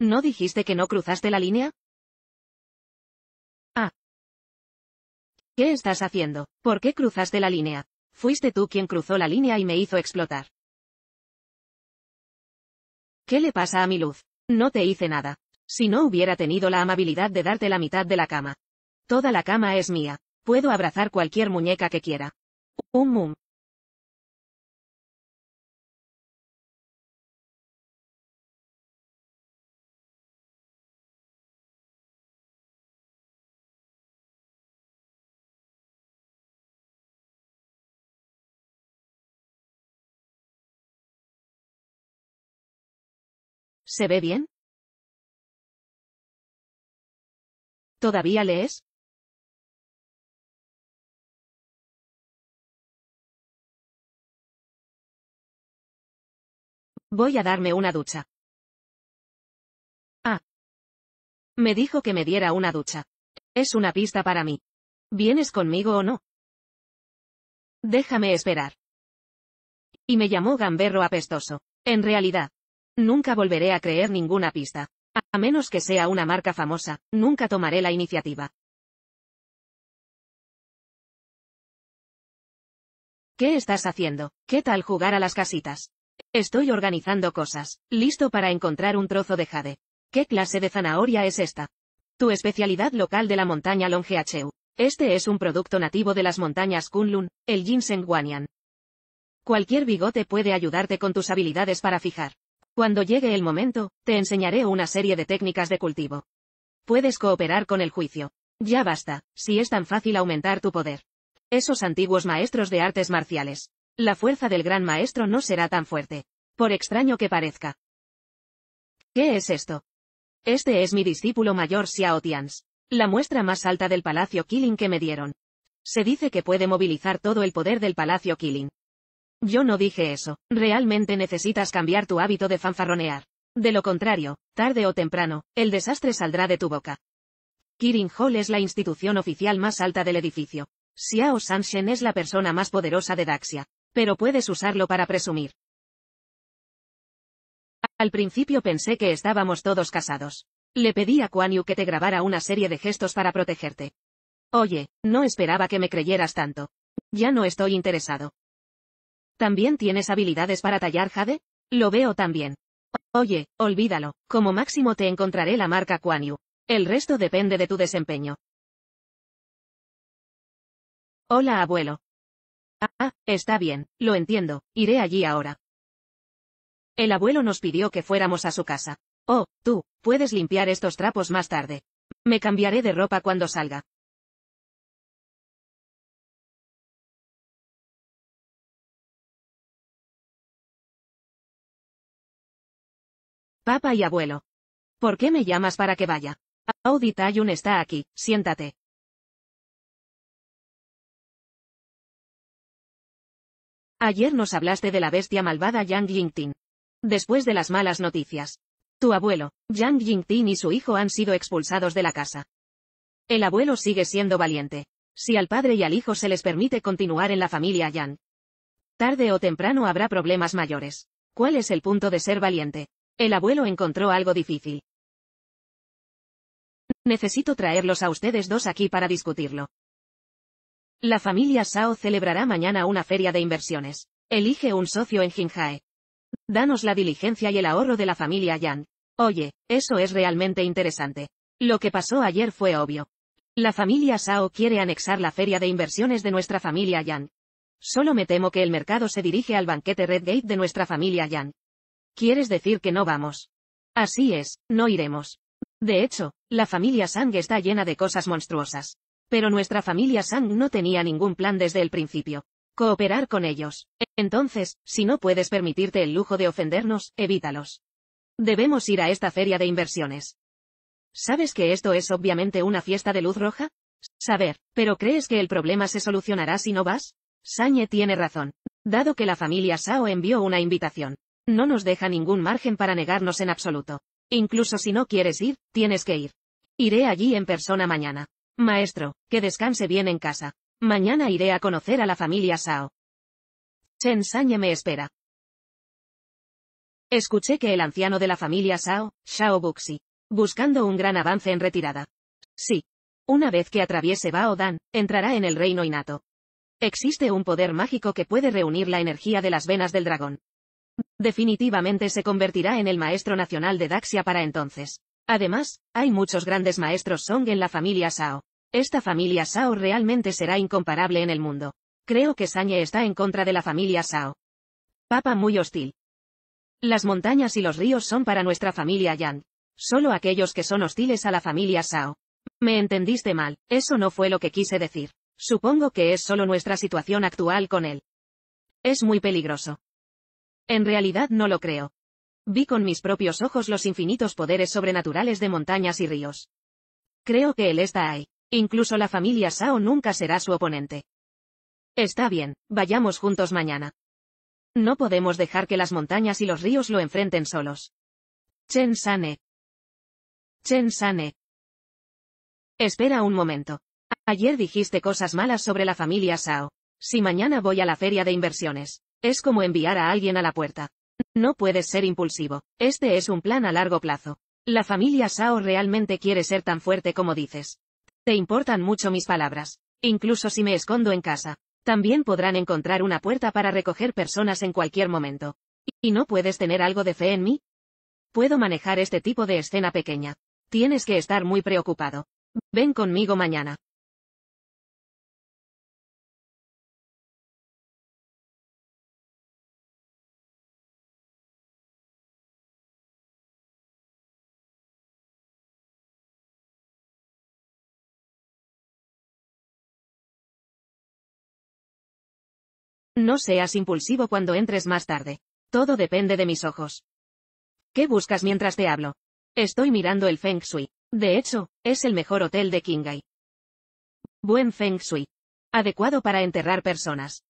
¿No dijiste que no cruzaste la línea? Ah. ¿Qué estás haciendo? ¿Por qué cruzaste la línea? Fuiste tú quien cruzó la línea y me hizo explotar. ¿Qué le pasa a mi luz? No te hice nada. Si no hubiera tenido la amabilidad de darte la mitad de la cama. Toda la cama es mía. Puedo abrazar cualquier muñeca que quiera. Un mum. ¿Se ve bien? ¿Todavía lees? Voy a darme una ducha. Ah. Me dijo que me diera una ducha. Es una pista para mí. ¿Vienes conmigo o no? Déjame esperar. Y me llamó gamberro apestoso. En realidad, Nunca volveré a creer ninguna pista. A menos que sea una marca famosa, nunca tomaré la iniciativa. ¿Qué estás haciendo? ¿Qué tal jugar a las casitas? Estoy organizando cosas, listo para encontrar un trozo de jade. ¿Qué clase de zanahoria es esta? Tu especialidad local de la montaña Longeacheu. Este es un producto nativo de las montañas Kunlun, el ginseng guanyan. Cualquier bigote puede ayudarte con tus habilidades para fijar. Cuando llegue el momento, te enseñaré una serie de técnicas de cultivo. Puedes cooperar con el juicio. Ya basta, si es tan fácil aumentar tu poder. Esos antiguos maestros de artes marciales. La fuerza del gran maestro no será tan fuerte. Por extraño que parezca. ¿Qué es esto? Este es mi discípulo mayor Xiao La muestra más alta del Palacio Killing que me dieron. Se dice que puede movilizar todo el poder del Palacio Killing. Yo no dije eso. Realmente necesitas cambiar tu hábito de fanfarronear. De lo contrario, tarde o temprano, el desastre saldrá de tu boca. Kirin Hall es la institución oficial más alta del edificio. Xiao Sanshen es la persona más poderosa de Daxia. Pero puedes usarlo para presumir. Al principio pensé que estábamos todos casados. Le pedí a Kuan Yu que te grabara una serie de gestos para protegerte. Oye, no esperaba que me creyeras tanto. Ya no estoy interesado. ¿También tienes habilidades para tallar jade? Lo veo también. Oye, olvídalo, como máximo te encontraré la marca kuanyu, El resto depende de tu desempeño. Hola abuelo. Ah, está bien, lo entiendo, iré allí ahora. El abuelo nos pidió que fuéramos a su casa. Oh, tú, puedes limpiar estos trapos más tarde. Me cambiaré de ropa cuando salga. —Papa y abuelo. ¿Por qué me llamas para que vaya? Audi Tayun está aquí, siéntate. Ayer nos hablaste de la bestia malvada Yang Yingting. Después de las malas noticias. Tu abuelo, Yang Yingting y su hijo han sido expulsados de la casa. El abuelo sigue siendo valiente. Si al padre y al hijo se les permite continuar en la familia Yang, tarde o temprano habrá problemas mayores. ¿Cuál es el punto de ser valiente? El abuelo encontró algo difícil. Necesito traerlos a ustedes dos aquí para discutirlo. La familia Sao celebrará mañana una feria de inversiones. Elige un socio en Jinjae. Danos la diligencia y el ahorro de la familia Yang. Oye, eso es realmente interesante. Lo que pasó ayer fue obvio. La familia Sao quiere anexar la feria de inversiones de nuestra familia Yang. Solo me temo que el mercado se dirige al banquete Redgate de nuestra familia Yang. ¿Quieres decir que no vamos? Así es, no iremos. De hecho, la familia Sang está llena de cosas monstruosas. Pero nuestra familia Sang no tenía ningún plan desde el principio. Cooperar con ellos. Entonces, si no puedes permitirte el lujo de ofendernos, evítalos. Debemos ir a esta feria de inversiones. ¿Sabes que esto es obviamente una fiesta de luz roja? Saber, pero ¿crees que el problema se solucionará si no vas? Sañe tiene razón. Dado que la familia Sao envió una invitación, no nos deja ningún margen para negarnos en absoluto. Incluso si no quieres ir, tienes que ir. Iré allí en persona mañana. Maestro, que descanse bien en casa. Mañana iré a conocer a la familia Sao. Chen Sanye me espera. Escuché que el anciano de la familia Sao, Shao Buxi, buscando un gran avance en retirada. Sí. Una vez que atraviese Baodan, entrará en el reino innato. Existe un poder mágico que puede reunir la energía de las venas del dragón. Definitivamente se convertirá en el maestro nacional de Daxia para entonces. Además, hay muchos grandes maestros Song en la familia Sao. Esta familia Sao realmente será incomparable en el mundo. Creo que Sanye está en contra de la familia Sao. Papa muy hostil. Las montañas y los ríos son para nuestra familia Yang. Solo aquellos que son hostiles a la familia Sao. Me entendiste mal, eso no fue lo que quise decir. Supongo que es solo nuestra situación actual con él. Es muy peligroso. En realidad no lo creo. Vi con mis propios ojos los infinitos poderes sobrenaturales de montañas y ríos. Creo que él está ahí. Incluso la familia Sao nunca será su oponente. Está bien, vayamos juntos mañana. No podemos dejar que las montañas y los ríos lo enfrenten solos. Chen Sane. Chen Sane. Espera un momento. Ayer dijiste cosas malas sobre la familia Sao. Si mañana voy a la feria de inversiones, es como enviar a alguien a la puerta. No puedes ser impulsivo. Este es un plan a largo plazo. La familia Sao realmente quiere ser tan fuerte como dices. Te importan mucho mis palabras. Incluso si me escondo en casa. También podrán encontrar una puerta para recoger personas en cualquier momento. ¿Y no puedes tener algo de fe en mí? Puedo manejar este tipo de escena pequeña. Tienes que estar muy preocupado. Ven conmigo mañana. No seas impulsivo cuando entres más tarde. Todo depende de mis ojos. ¿Qué buscas mientras te hablo? Estoy mirando el Feng Shui. De hecho, es el mejor hotel de Kingai. Buen Feng Shui. Adecuado para enterrar personas.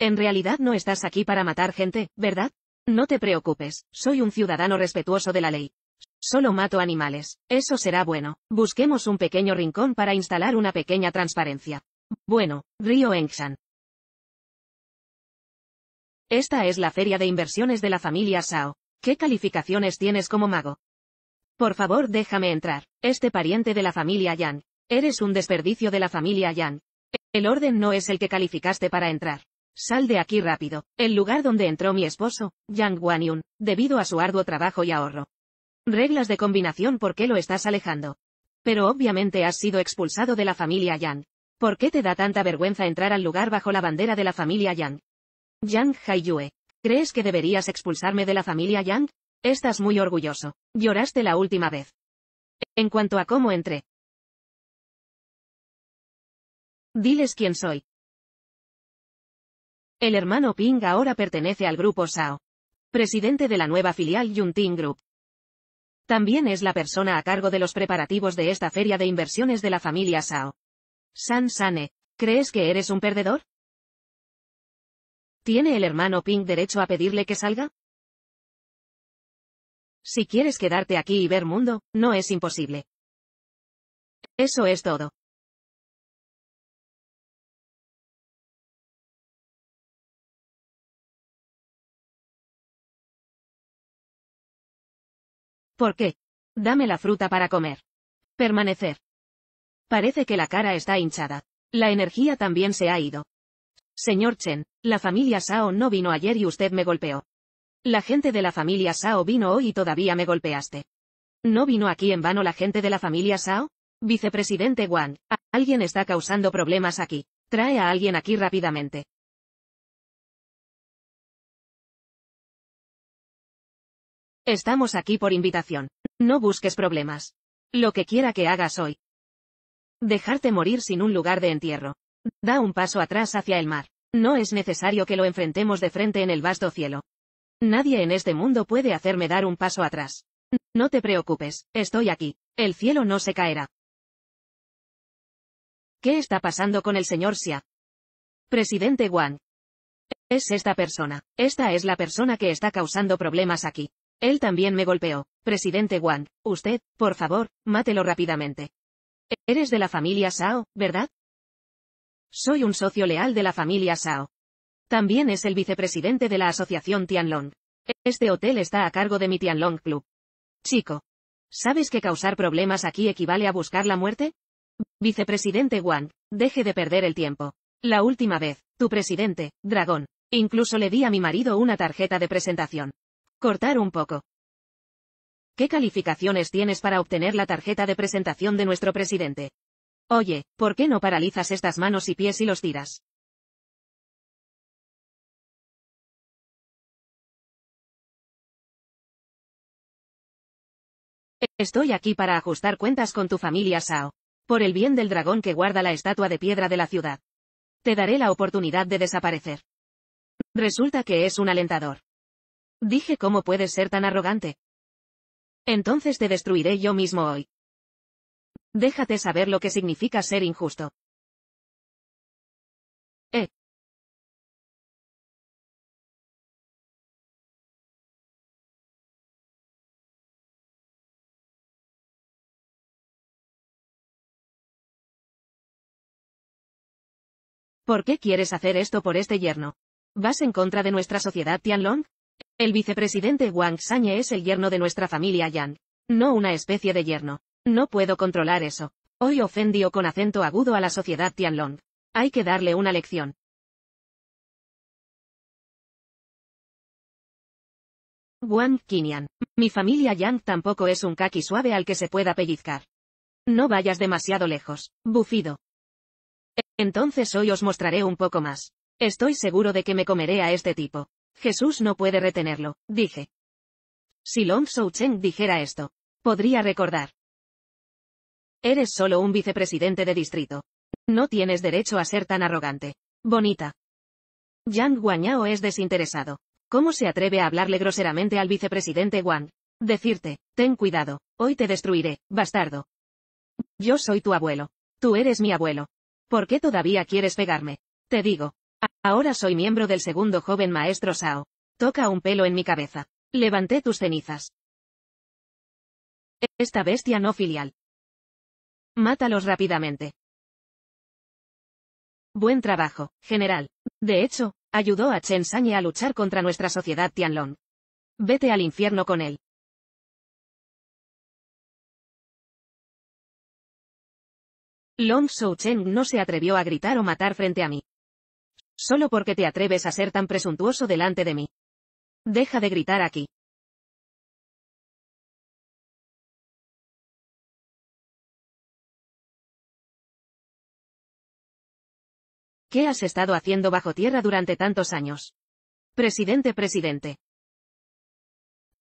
En realidad no estás aquí para matar gente, ¿verdad? No te preocupes, soy un ciudadano respetuoso de la ley. Solo mato animales. Eso será bueno. Busquemos un pequeño rincón para instalar una pequeña transparencia. Bueno, Río Engshan. Esta es la feria de inversiones de la familia Sao. ¿Qué calificaciones tienes como mago? Por favor, déjame entrar. Este pariente de la familia Yang. Eres un desperdicio de la familia Yang. El orden no es el que calificaste para entrar. Sal de aquí rápido, el lugar donde entró mi esposo, Yang Guanyun, debido a su arduo trabajo y ahorro. Reglas de combinación ¿Por qué lo estás alejando? Pero obviamente has sido expulsado de la familia Yang. ¿Por qué te da tanta vergüenza entrar al lugar bajo la bandera de la familia Yang? Yang Haiyue, ¿crees que deberías expulsarme de la familia Yang? Estás muy orgulloso. Lloraste la última vez. En cuanto a cómo entré. Diles quién soy, el hermano Ping ahora pertenece al grupo SAO. Presidente de la nueva filial Yunting Group. También es la persona a cargo de los preparativos de esta feria de inversiones de la familia SAO. San Sane, ¿crees que eres un perdedor? ¿Tiene el hermano Ping derecho a pedirle que salga? Si quieres quedarte aquí y ver mundo, no es imposible. Eso es todo. ¿Por qué? Dame la fruta para comer. Permanecer. Parece que la cara está hinchada. La energía también se ha ido. Señor Chen, la familia Sao no vino ayer y usted me golpeó. La gente de la familia Sao vino hoy y todavía me golpeaste. ¿No vino aquí en vano la gente de la familia Sao? Vicepresidente Wang, alguien está causando problemas aquí. Trae a alguien aquí rápidamente. Estamos aquí por invitación. No busques problemas. Lo que quiera que hagas hoy. Dejarte morir sin un lugar de entierro. Da un paso atrás hacia el mar. No es necesario que lo enfrentemos de frente en el vasto cielo. Nadie en este mundo puede hacerme dar un paso atrás. No te preocupes, estoy aquí. El cielo no se caerá. ¿Qué está pasando con el señor Xia? Presidente Wang. Es esta persona. Esta es la persona que está causando problemas aquí. Él también me golpeó. Presidente Wang, usted, por favor, mátelo rápidamente. Eres de la familia Sao, ¿verdad? Soy un socio leal de la familia Sao. También es el vicepresidente de la asociación Tianlong. Este hotel está a cargo de mi Tianlong Club. Chico. ¿Sabes que causar problemas aquí equivale a buscar la muerte? Vicepresidente Wang, deje de perder el tiempo. La última vez, tu presidente, Dragón, incluso le di a mi marido una tarjeta de presentación. Cortar un poco. ¿Qué calificaciones tienes para obtener la tarjeta de presentación de nuestro presidente? Oye, ¿por qué no paralizas estas manos y pies y los tiras? Estoy aquí para ajustar cuentas con tu familia Sao. Por el bien del dragón que guarda la estatua de piedra de la ciudad. Te daré la oportunidad de desaparecer. Resulta que es un alentador. Dije cómo puedes ser tan arrogante. Entonces te destruiré yo mismo hoy. Déjate saber lo que significa ser injusto. Eh. ¿Por qué quieres hacer esto por este yerno? ¿Vas en contra de nuestra sociedad Tianlong? El vicepresidente Wang Sanye es el yerno de nuestra familia Yang. No una especie de yerno. No puedo controlar eso. Hoy ofendió con acento agudo a la sociedad Tianlong. Hay que darle una lección. Wang Qinian. Mi familia Yang tampoco es un kaki suave al que se pueda pellizcar. No vayas demasiado lejos, bufido. Entonces hoy os mostraré un poco más. Estoy seguro de que me comeré a este tipo. Jesús no puede retenerlo, dije. Si Long Shou-cheng dijera esto, podría recordar. Eres solo un vicepresidente de distrito. No tienes derecho a ser tan arrogante. Bonita. Yang Guanyao es desinteresado. ¿Cómo se atreve a hablarle groseramente al vicepresidente Wang? Decirte, ten cuidado, hoy te destruiré, bastardo. Yo soy tu abuelo. Tú eres mi abuelo. ¿Por qué todavía quieres pegarme? Te digo, Ahora soy miembro del segundo joven maestro Sao. Toca un pelo en mi cabeza. Levanté tus cenizas. Esta bestia no filial. Mátalos rápidamente. Buen trabajo, general. De hecho, ayudó a Chen Sanye a luchar contra nuestra sociedad Tianlong. Vete al infierno con él. Long Shou Cheng no se atrevió a gritar o matar frente a mí. Solo porque te atreves a ser tan presuntuoso delante de mí. Deja de gritar aquí. ¿Qué has estado haciendo bajo tierra durante tantos años? Presidente, presidente.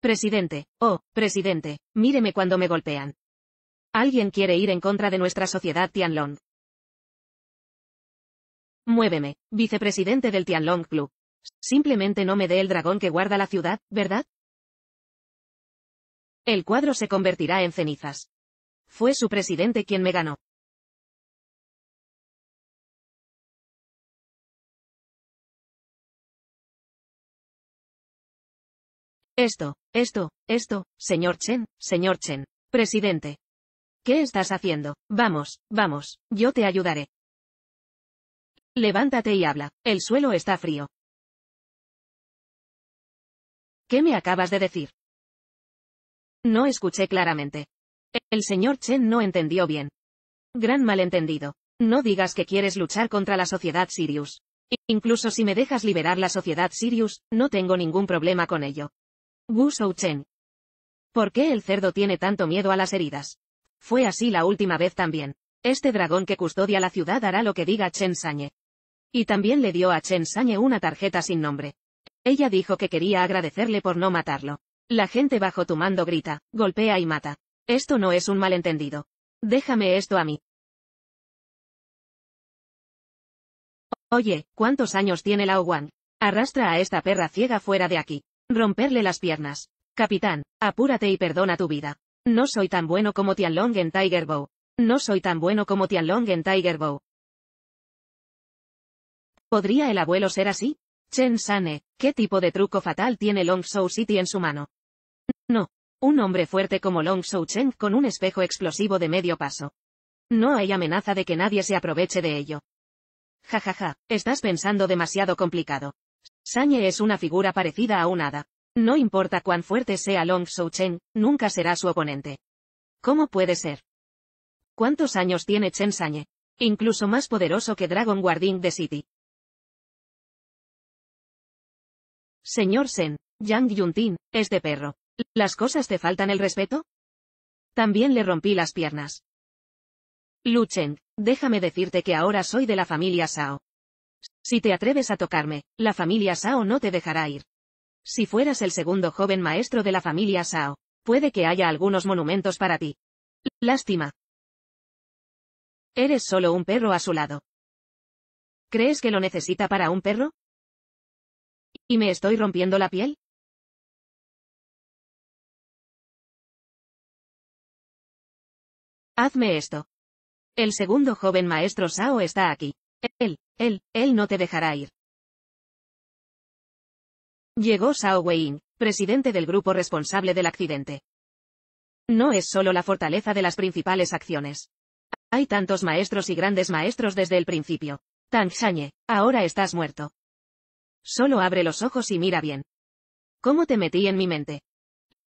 Presidente, oh, presidente, míreme cuando me golpean. Alguien quiere ir en contra de nuestra sociedad Tianlong. Muéveme, vicepresidente del Tianlong Club. Simplemente no me dé el dragón que guarda la ciudad, ¿verdad? El cuadro se convertirá en cenizas. Fue su presidente quien me ganó. Esto, esto, esto, señor Chen, señor Chen, presidente. ¿Qué estás haciendo? Vamos, vamos, yo te ayudaré. Levántate y habla, el suelo está frío. ¿Qué me acabas de decir? No escuché claramente. El señor Chen no entendió bien. Gran malentendido. No digas que quieres luchar contra la sociedad Sirius. Incluso si me dejas liberar la sociedad Sirius, no tengo ningún problema con ello. Wu Chen. ¿Por qué el cerdo tiene tanto miedo a las heridas? Fue así la última vez también. Este dragón que custodia la ciudad hará lo que diga Chen Sanye. Y también le dio a Chen Sanye una tarjeta sin nombre. Ella dijo que quería agradecerle por no matarlo. La gente bajo tu mando grita, golpea y mata. Esto no es un malentendido. Déjame esto a mí. Oye, ¿cuántos años tiene Lao Wang? Arrastra a esta perra ciega fuera de aquí. Romperle las piernas. Capitán, apúrate y perdona tu vida. No soy tan bueno como Tianlong en Tiger Bow. No soy tan bueno como Tianlong en Tiger Bow. ¿Podría el abuelo ser así? Chen Sane, ¿qué tipo de truco fatal tiene Long Shou City en su mano? No. Un hombre fuerte como Long Shou Chen con un espejo explosivo de medio paso. No hay amenaza de que nadie se aproveche de ello. Ja ja, ja, estás pensando demasiado complicado. Sanye es una figura parecida a un hada. No importa cuán fuerte sea Long Shou Chen, nunca será su oponente. ¿Cómo puede ser? ¿Cuántos años tiene Chen Sanye? Incluso más poderoso que Dragon Guarding de City. Señor Sen, Yang Yuntin, este perro. ¿Las cosas te faltan el respeto? También le rompí las piernas. Lu Cheng, déjame decirte que ahora soy de la familia Sao. Si te atreves a tocarme, la familia Sao no te dejará ir. Si fueras el segundo joven maestro de la familia Sao, puede que haya algunos monumentos para ti. Lástima. Eres solo un perro a su lado. ¿Crees que lo necesita para un perro? ¿Y me estoy rompiendo la piel? Hazme esto. El segundo joven maestro Sao está aquí. Él, él, él no te dejará ir. Llegó Sao Weiing, presidente del grupo responsable del accidente. No es solo la fortaleza de las principales acciones. Hay tantos maestros y grandes maestros desde el principio. Tang Shanye, ahora estás muerto. Solo abre los ojos y mira bien. ¿Cómo te metí en mi mente?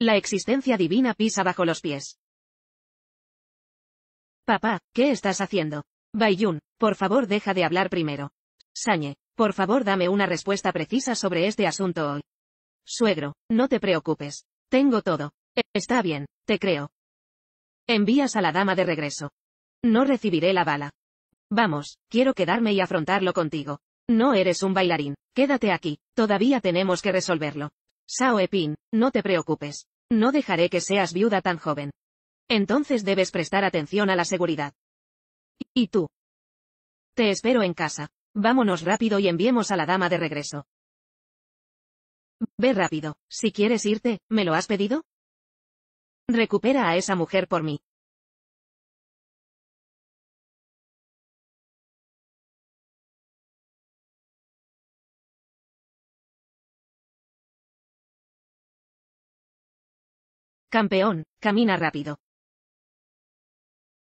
La existencia divina pisa bajo los pies. Papá, ¿qué estás haciendo? Baiyun, por favor deja de hablar primero. Sañe, por favor dame una respuesta precisa sobre este asunto hoy. Suegro, no te preocupes. Tengo todo. está bien, te creo. Envías a la dama de regreso. No recibiré la bala. Vamos, quiero quedarme y afrontarlo contigo. No eres un bailarín. Quédate aquí, todavía tenemos que resolverlo. Sao Epin, no te preocupes. No dejaré que seas viuda tan joven. Entonces debes prestar atención a la seguridad. ¿Y tú? Te espero en casa. Vámonos rápido y enviemos a la dama de regreso. Ve rápido, si quieres irte, ¿me lo has pedido? Recupera a esa mujer por mí. Campeón, camina rápido.